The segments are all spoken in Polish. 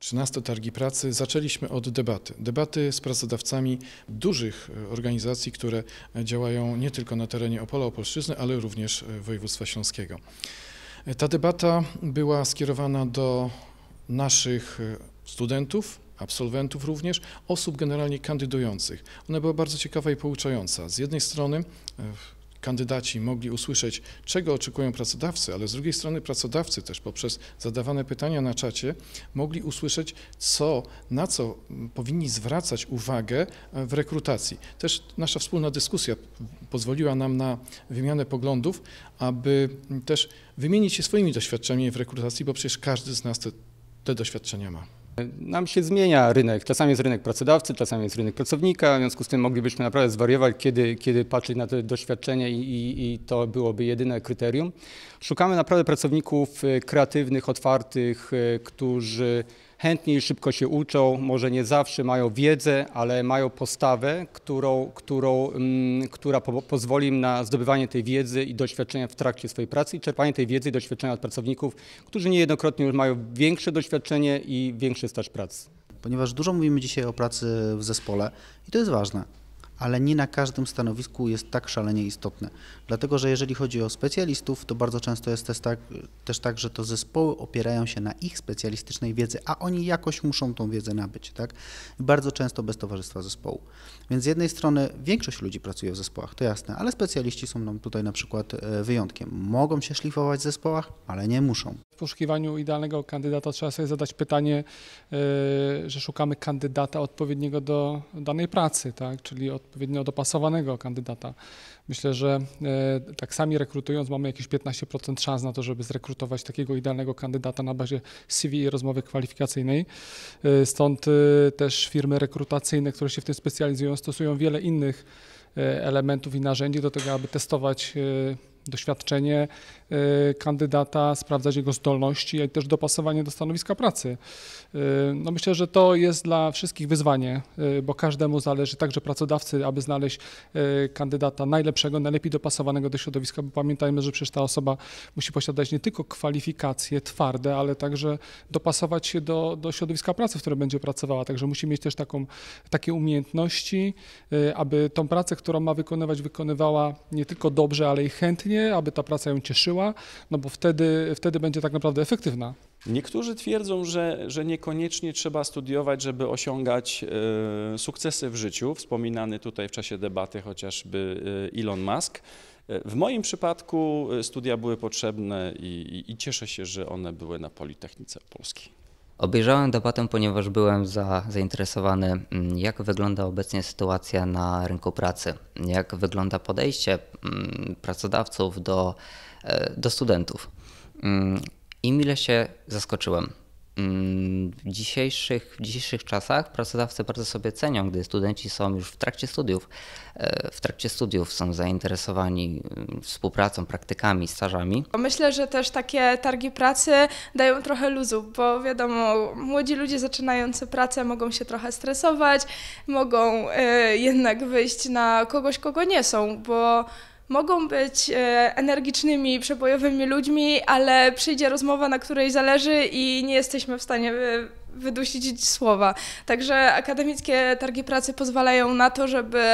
13 targi pracy zaczęliśmy od debaty. Debaty z pracodawcami dużych e, organizacji, które działają nie tylko na terenie Opola Opolszczyzny, ale również e, województwa śląskiego. E, ta debata była skierowana do naszych studentów, absolwentów również, osób generalnie kandydujących. Ona była bardzo ciekawa i pouczająca. Z jednej strony kandydaci mogli usłyszeć, czego oczekują pracodawcy, ale z drugiej strony pracodawcy też poprzez zadawane pytania na czacie mogli usłyszeć, co, na co powinni zwracać uwagę e, w rekrutacji. Też nasza wspólna dyskusja pozwoliła nam na wymianę poglądów, aby też wymienić się swoimi doświadczeniami w rekrutacji, bo przecież każdy z nas te, te doświadczenia ma. Nam się zmienia rynek. Czasami jest rynek pracodawcy, czasami jest rynek pracownika, w związku z tym moglibyśmy naprawdę zwariować, kiedy, kiedy patrzeć na to doświadczenie i, i, i to byłoby jedyne kryterium. Szukamy naprawdę pracowników e, kreatywnych, otwartych, e, którzy chętnie i szybko się uczą, może nie zawsze mają wiedzę, ale mają postawę, którą, którą, mm, która po, pozwoli im na zdobywanie tej wiedzy i doświadczenia w trakcie swojej pracy i czerpanie tej wiedzy i doświadczenia od pracowników, którzy niejednokrotnie już mają większe doświadczenie i większy staż pracy. Ponieważ dużo mówimy dzisiaj o pracy w zespole i to jest ważne ale nie na każdym stanowisku jest tak szalenie istotne. Dlatego, że jeżeli chodzi o specjalistów, to bardzo często jest też tak, też tak że to zespoły opierają się na ich specjalistycznej wiedzy, a oni jakoś muszą tą wiedzę nabyć, tak? Bardzo często bez towarzystwa zespołu. Więc z jednej strony większość ludzi pracuje w zespołach, to jasne, ale specjaliści są nam tutaj na przykład e, wyjątkiem. Mogą się szlifować w zespołach, ale nie muszą. W poszukiwaniu idealnego kandydata trzeba sobie zadać pytanie, e, że szukamy kandydata odpowiedniego do danej pracy, tak? Czyli od odpowiednio dopasowanego kandydata. Myślę, że e, tak sami rekrutując mamy jakieś 15% szans na to, żeby zrekrutować takiego idealnego kandydata na bazie CV i rozmowy kwalifikacyjnej. E, stąd e, też firmy rekrutacyjne, które się w tym specjalizują, stosują wiele innych elementów i narzędzi do tego, aby testować doświadczenie y, kandydata, sprawdzać jego zdolności, jak też dopasowanie do stanowiska pracy. Y, no myślę, że to jest dla wszystkich wyzwanie, y, bo każdemu zależy, także pracodawcy, aby znaleźć kandydata najlepszego, najlepiej dopasowanego do środowiska, bo pamiętajmy, że przecież ta osoba musi posiadać nie tylko kwalifikacje twarde, ale także dopasować się do, do środowiska pracy, w którym będzie pracowała. Także musi mieć też taką, takie umiejętności, aby tą pracę, którą ma wykonywać, wykonywała nie tylko dobrze, ale i chętnie, aby ta praca ją cieszyła, no bo wtedy, wtedy będzie tak naprawdę efektywna. Niektórzy twierdzą, że, że niekoniecznie trzeba studiować, żeby osiągać e, sukcesy w życiu, wspominany tutaj w czasie debaty chociażby e, Elon Musk. E, w moim przypadku studia były potrzebne i, i, i cieszę się, że one były na Politechnice Polskiej. Obejrzałem debatę, ponieważ byłem za, zainteresowany, mm, jak wygląda obecnie sytuacja na rynku pracy, jak wygląda podejście mm, pracodawców do, e, do studentów. Mm, I mile się zaskoczyłem. W dzisiejszych, w dzisiejszych czasach pracodawcy bardzo sobie cenią, gdy studenci są już w trakcie studiów. E, w trakcie studiów są zainteresowani mm, współpracą, praktykami, stażami. Myślę, że też takie targi pracy dają trochę luzu, bo wiadomo, młodzi ludzie zaczynający pracę mogą się trochę stresować, mogą e, jednak wyjść na kogoś, kogo nie są, bo mogą być e, energicznymi, przebojowymi ludźmi, ale przyjdzie rozmowa, na której zależy i nie jesteśmy w stanie e, wydusić słowa. Także akademickie targi pracy pozwalają na to, żeby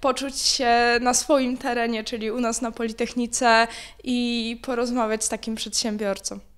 poczuć się na swoim terenie, czyli u nas na Politechnice i porozmawiać z takim przedsiębiorcą.